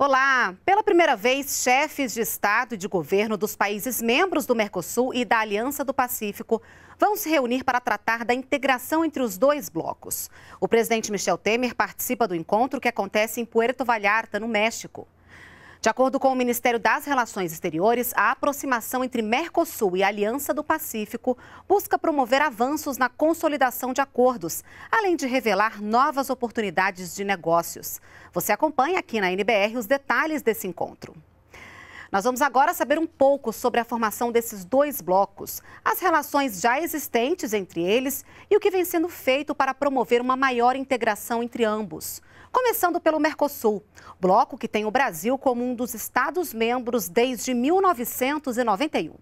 Olá! Pela primeira vez, chefes de Estado e de governo dos países membros do Mercosul e da Aliança do Pacífico vão se reunir para tratar da integração entre os dois blocos. O presidente Michel Temer participa do encontro que acontece em Puerto Vallarta, no México. De acordo com o Ministério das Relações Exteriores, a aproximação entre Mercosul e Aliança do Pacífico busca promover avanços na consolidação de acordos, além de revelar novas oportunidades de negócios. Você acompanha aqui na NBR os detalhes desse encontro. Nós vamos agora saber um pouco sobre a formação desses dois blocos, as relações já existentes entre eles e o que vem sendo feito para promover uma maior integração entre ambos. Começando pelo Mercosul, bloco que tem o Brasil como um dos Estados-membros desde 1991.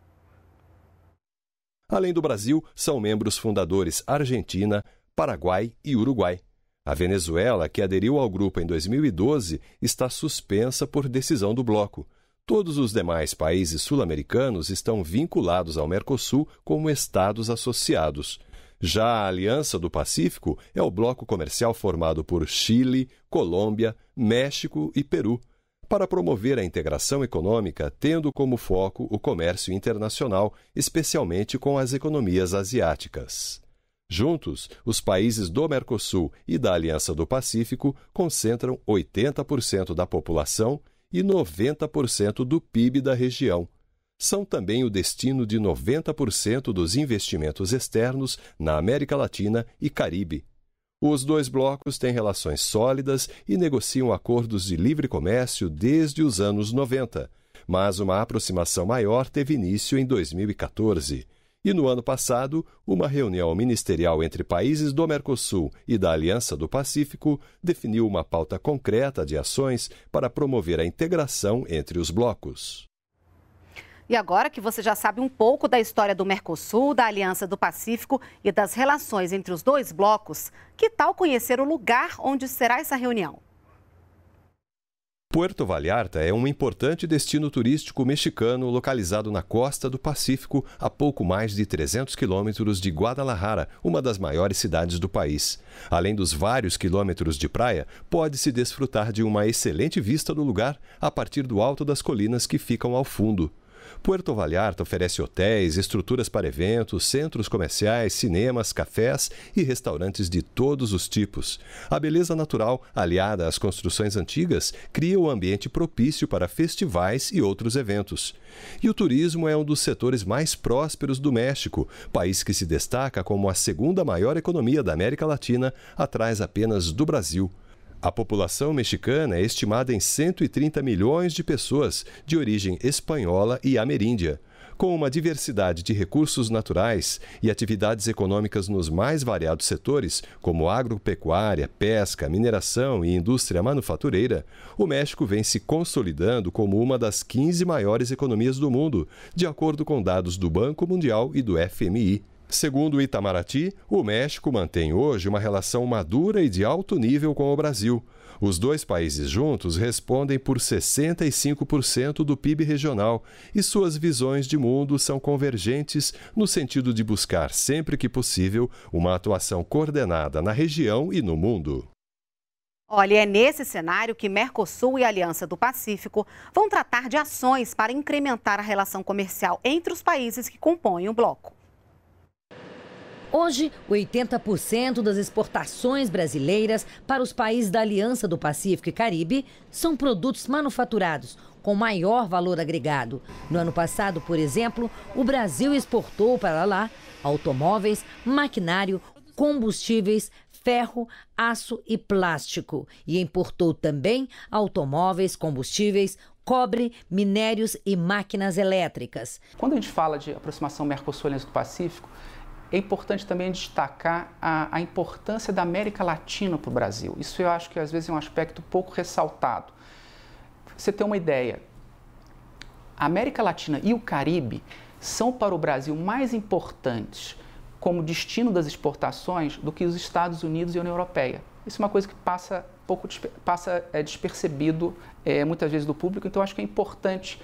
Além do Brasil, são membros fundadores Argentina, Paraguai e Uruguai. A Venezuela, que aderiu ao grupo em 2012, está suspensa por decisão do bloco. Todos os demais países sul-americanos estão vinculados ao Mercosul como estados associados. Já a Aliança do Pacífico é o bloco comercial formado por Chile, Colômbia, México e Peru, para promover a integração econômica, tendo como foco o comércio internacional, especialmente com as economias asiáticas. Juntos, os países do Mercosul e da Aliança do Pacífico concentram 80% da população e 90% do PIB da região são também o destino de 90% dos investimentos externos na América Latina e Caribe. Os dois blocos têm relações sólidas e negociam acordos de livre comércio desde os anos 90, mas uma aproximação maior teve início em 2014. E no ano passado, uma reunião ministerial entre países do Mercosul e da Aliança do Pacífico definiu uma pauta concreta de ações para promover a integração entre os blocos. E agora que você já sabe um pouco da história do Mercosul, da Aliança do Pacífico e das relações entre os dois blocos, que tal conhecer o lugar onde será essa reunião? Puerto Vallarta é um importante destino turístico mexicano localizado na costa do Pacífico, a pouco mais de 300 quilômetros de Guadalajara, uma das maiores cidades do país. Além dos vários quilômetros de praia, pode-se desfrutar de uma excelente vista do lugar a partir do alto das colinas que ficam ao fundo. Puerto Vallarta oferece hotéis, estruturas para eventos, centros comerciais, cinemas, cafés e restaurantes de todos os tipos. A beleza natural, aliada às construções antigas, cria um ambiente propício para festivais e outros eventos. E o turismo é um dos setores mais prósperos do México, país que se destaca como a segunda maior economia da América Latina, atrás apenas do Brasil. A população mexicana é estimada em 130 milhões de pessoas de origem espanhola e ameríndia. Com uma diversidade de recursos naturais e atividades econômicas nos mais variados setores, como agropecuária, pesca, mineração e indústria manufatureira, o México vem se consolidando como uma das 15 maiores economias do mundo, de acordo com dados do Banco Mundial e do FMI. Segundo o Itamaraty, o México mantém hoje uma relação madura e de alto nível com o Brasil. Os dois países juntos respondem por 65% do PIB regional e suas visões de mundo são convergentes no sentido de buscar, sempre que possível, uma atuação coordenada na região e no mundo. Olha, é nesse cenário que Mercosul e Aliança do Pacífico vão tratar de ações para incrementar a relação comercial entre os países que compõem o bloco. Hoje, 80% das exportações brasileiras para os países da Aliança do Pacífico e Caribe são produtos manufaturados, com maior valor agregado. No ano passado, por exemplo, o Brasil exportou para lá automóveis, maquinário, combustíveis, ferro, aço e plástico. E importou também automóveis, combustíveis, cobre, minérios e máquinas elétricas. Quando a gente fala de aproximação Mercosul-Aliança do Pacífico, é importante também destacar a, a importância da América Latina para o Brasil. Isso eu acho que às vezes é um aspecto pouco ressaltado. você tem uma ideia, a América Latina e o Caribe são para o Brasil mais importantes como destino das exportações do que os Estados Unidos e a União Europeia. Isso é uma coisa que passa pouco passa é, despercebido é, muitas vezes do público, então acho que é importante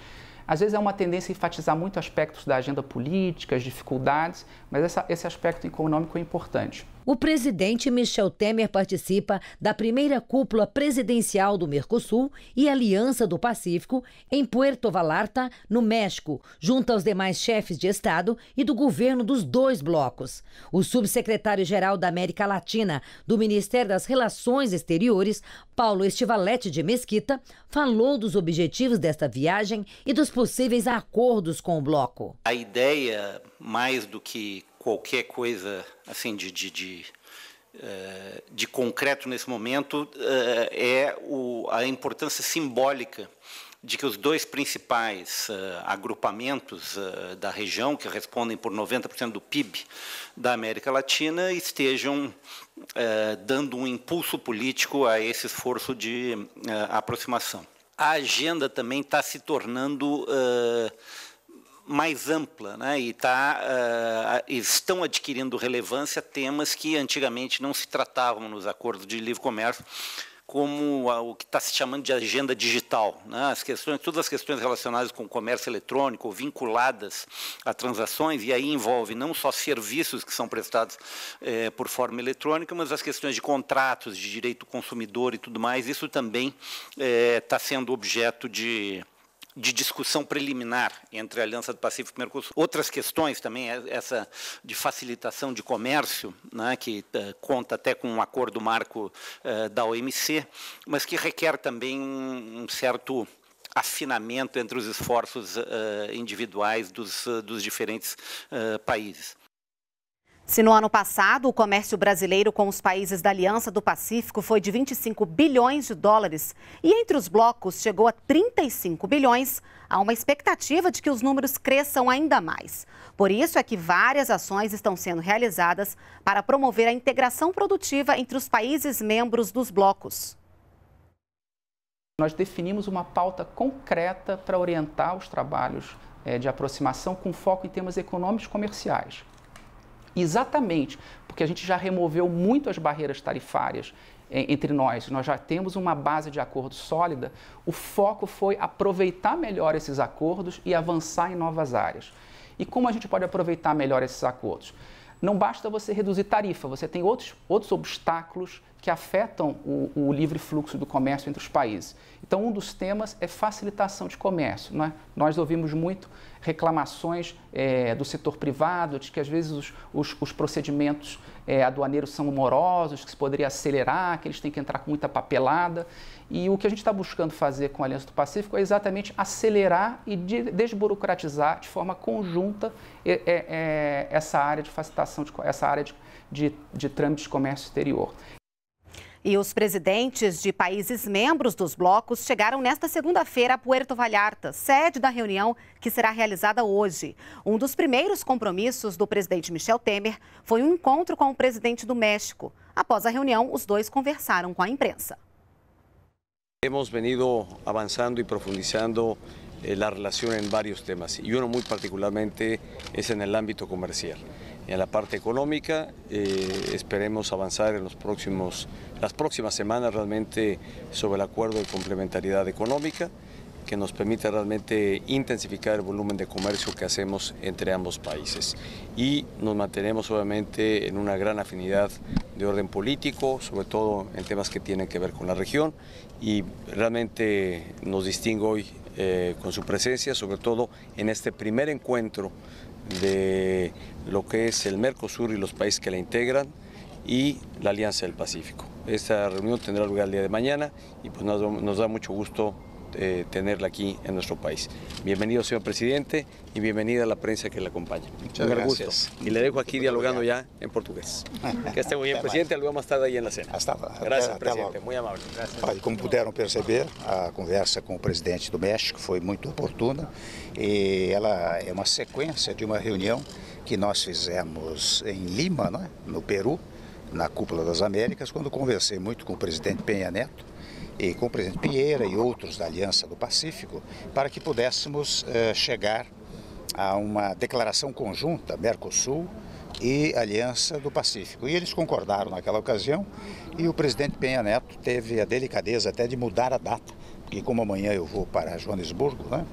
às vezes é uma tendência enfatizar muito aspectos da agenda política, as dificuldades, mas essa, esse aspecto econômico é importante. O presidente Michel Temer participa da primeira cúpula presidencial do Mercosul e Aliança do Pacífico em Puerto Vallarta, no México, junto aos demais chefes de Estado e do governo dos dois blocos. O subsecretário-geral da América Latina do Ministério das Relações Exteriores, Paulo Estivalete de Mesquita, falou dos objetivos desta viagem e dos possíveis acordos com o bloco. A ideia, mais do que qualquer coisa assim de, de, de eh, de concreto nesse momento eh, é a importância simbólica de que os dois principais eh, agrupamentos da região, que respondem por 90% do PIB da América Latina, estejam dando um impulso político a esse esforço de aproximação. A agenda também está se tornando mais ampla né, e tá, uh, estão adquirindo relevância temas que antigamente não se tratavam nos acordos de livre comércio, como a, o que está se chamando de agenda digital. Né, as questões, todas as questões relacionadas com o comércio eletrônico, vinculadas a transações, e aí envolve não só serviços que são prestados eh, por forma eletrônica, mas as questões de contratos, de direito do consumidor e tudo mais, isso também está eh, sendo objeto de de discussão preliminar entre a Aliança do Pacífico e o Mercosul. Outras questões também, é essa de facilitação de comércio, né, que uh, conta até com um acordo marco uh, da OMC, mas que requer também um, um certo afinamento entre os esforços uh, individuais dos, dos diferentes países. Se no ano passado o comércio brasileiro com os países da Aliança do Pacífico foi de 25 bilhões de dólares e entre os blocos chegou a 35 bilhões, há uma expectativa de que os números cresçam ainda mais. Por isso é que várias ações estão sendo realizadas para promover a integração produtiva entre os países membros dos blocos. Nós definimos uma pauta concreta para orientar os trabalhos eh, de aproximação com foco em temas econômicos comerciais. Exatamente, porque a gente já removeu muito as barreiras tarifárias é, entre nós, nós já temos uma base de acordo sólida, o foco foi aproveitar melhor esses acordos e avançar em novas áreas. E como a gente pode aproveitar melhor esses acordos? Não basta você reduzir tarifa, você tem outros, outros obstáculos que afetam o, o livre fluxo do comércio entre os países. Então, um dos temas é facilitação de comércio. é? Nós ouvimos muito reclamações é, do setor privado de que, às vezes, os, os, os procedimentos é, aduaneiros são morosos, que se poderia acelerar, que eles têm que entrar com muita papelada. E o que a gente está buscando fazer com a Aliança do Pacífico é exatamente acelerar e desburocratizar de forma conjunta eh, essa área de facilitação, de, essa área de, de, de trâmite de comércio exterior. E os presidentes de países membros dos blocos chegaram nesta segunda-feira a Puerto Vallarta, sede da reunião que será realizada hoje. Um dos primeiros compromissos do presidente Michel Temer foi um encontro com o presidente do México. Após a reunião, os dois conversaram com a imprensa. Hemos venido avançando e profundizando eh, a relação em vários temas e um muito particularmente é no âmbito comercial. en la parte económica. Eh, esperemos avanzar en los próximos, las próximas semanas realmente sobre el acuerdo de complementariedad económica que nos permita realmente intensificar el volumen de comercio que hacemos entre ambos países. Y nos mantenemos obviamente en una gran afinidad de orden político, sobre todo en temas que tienen que ver con la región, y realmente nos distingo hoy eh, con su presencia, sobre todo en este primer encuentro de lo que es el Mercosur y los países que la integran y la Alianza del Pacífico. Esta reunión tendrá lugar el día de mañana y pues nos, nos da mucho gusto eh, tenerla aquí en nuestro país. Bienvenido, señor presidente, y bienvenida a la prensa que la acompaña. Muchas Un E Gusto. Y le dejo aquí dialogando ya en portugués. Que esté muy bien, presidente. Lo vamos a estar ahí en la cena. Hasta, gracias, até, presidente. Muito muy amable. Gracias. como puderam perceber, a conversa com o presidente do México foi muito oportuna e ela é uma sequência de uma reunião que nós fizemos em Lima, é? no Peru, na Cúpula das Américas, quando conversei muito com o presidente Penha Neto e com o presidente Pinheira e outros da Aliança do Pacífico, para que pudéssemos eh, chegar a uma declaração conjunta Mercosul e Aliança do Pacífico. E eles concordaram naquela ocasião e o presidente Penha Neto teve a delicadeza até de mudar a data, porque como amanhã eu vou para Joanesburgo, né,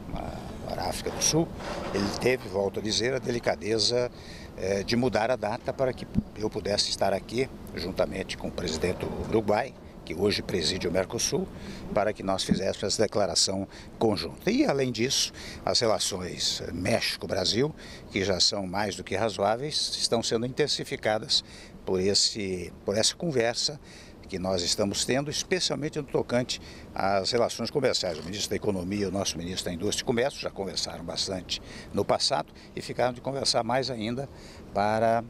para a África do Sul, ele teve, volto a dizer, a delicadeza eh, de mudar a data para que eu pudesse estar aqui juntamente com o presidente do Uruguai, que hoje preside o Mercosul, para que nós fizéssemos essa declaração conjunta. E, além disso, as relações México-Brasil, que já são mais do que razoáveis, estão sendo intensificadas por, esse, por essa conversa que nós estamos tendo, especialmente no tocante às relações comerciais. O ministro da Economia e o nosso ministro da Indústria e Comércio já conversaram bastante no passado e ficaram de conversar mais ainda para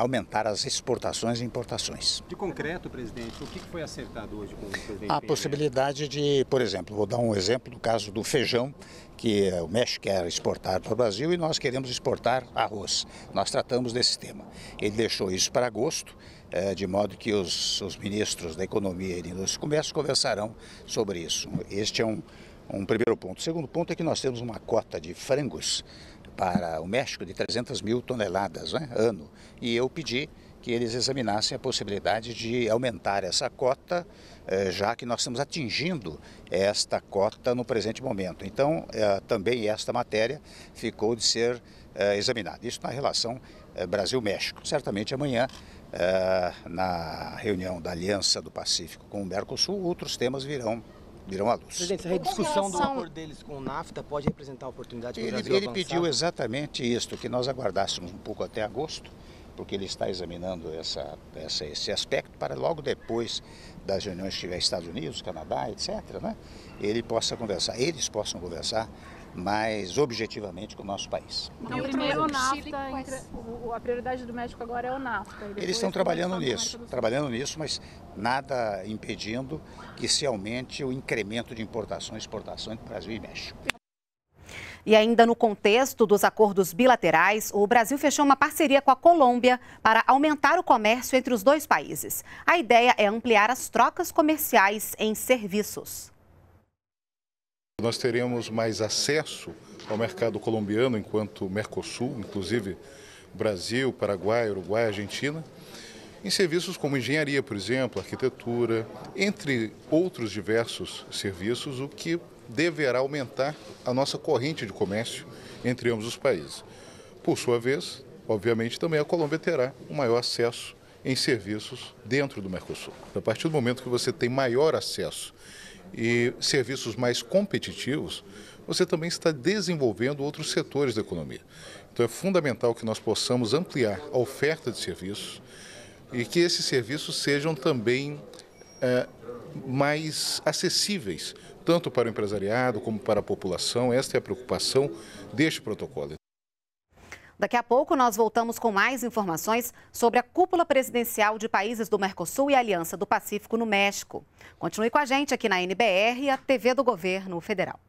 aumentar as exportações e importações. De concreto, presidente, o que foi acertado hoje com o presidente? A possibilidade de, por exemplo, vou dar um exemplo do caso do feijão, que é, o México quer exportar para o Brasil e nós queremos exportar arroz. Nós tratamos desse tema. Ele deixou isso para agosto, é, de modo que os, os ministros da Economia e do Comércio conversarão sobre isso. Este é um, um primeiro ponto. O segundo ponto é que nós temos uma cota de frangos para o México de 300 mil toneladas né, ano. E eu pedi que eles examinassem a possibilidade de aumentar essa cota, eh, já que nós estamos atingindo esta cota no presente momento. Então, eh, também esta matéria ficou de ser eh, examinada. Isso na relação Brasil-México. Certamente amanhã, na reunião da Aliança do Pacífico com o Mercosul, outros temas virão virão à luz. Presidente, a discussão relação... do acordo deles com o NAFTA pode representar oportunidade para ele, o Brasil Ele avançar? pediu exatamente isto, que nós aguardássemos um pouco até agosto, porque ele está examinando essa, essa, esse aspecto para logo depois das reuniões que tiver Estados Unidos, Canadá, etc., né, ele possa conversar, eles possam conversar mais objetivamente com o nosso país. Então, primeiro o NAFTA, a prioridade do México agora é o NAFTA. Eles estão trabalhando nisso, trabalhando nisso, mas nada impedindo que se aumente o incremento de importação e exportação entre Brasil e México. E ainda no contexto dos acordos bilaterais, o Brasil fechou uma parceria com a Colômbia para aumentar o comércio entre os dois países. A ideia é ampliar as trocas comerciais em serviços. Nós teremos mais acesso ao mercado colombiano enquanto Mercosul, inclusive Brasil, Paraguai, Uruguai, Argentina, em serviços como engenharia, por exemplo, arquitetura, entre outros diversos serviços, o que deverá aumentar a nossa corrente de comércio entre ambos os países. Por sua vez, obviamente, também a Colômbia terá um maior acesso em serviços dentro do Mercosul. A partir do momento que você tem maior acesso e serviços mais competitivos, você também está desenvolvendo outros setores da economia. Então é fundamental que nós possamos ampliar a oferta de serviços e que esses serviços sejam também é, mais acessíveis, tanto para o empresariado como para a população. Esta é a preocupação deste protocolo. Daqui a pouco nós voltamos com mais informações sobre a cúpula presidencial de países do Mercosul e Aliança do Pacífico no México. Continue com a gente aqui na NBR e a TV do Governo Federal.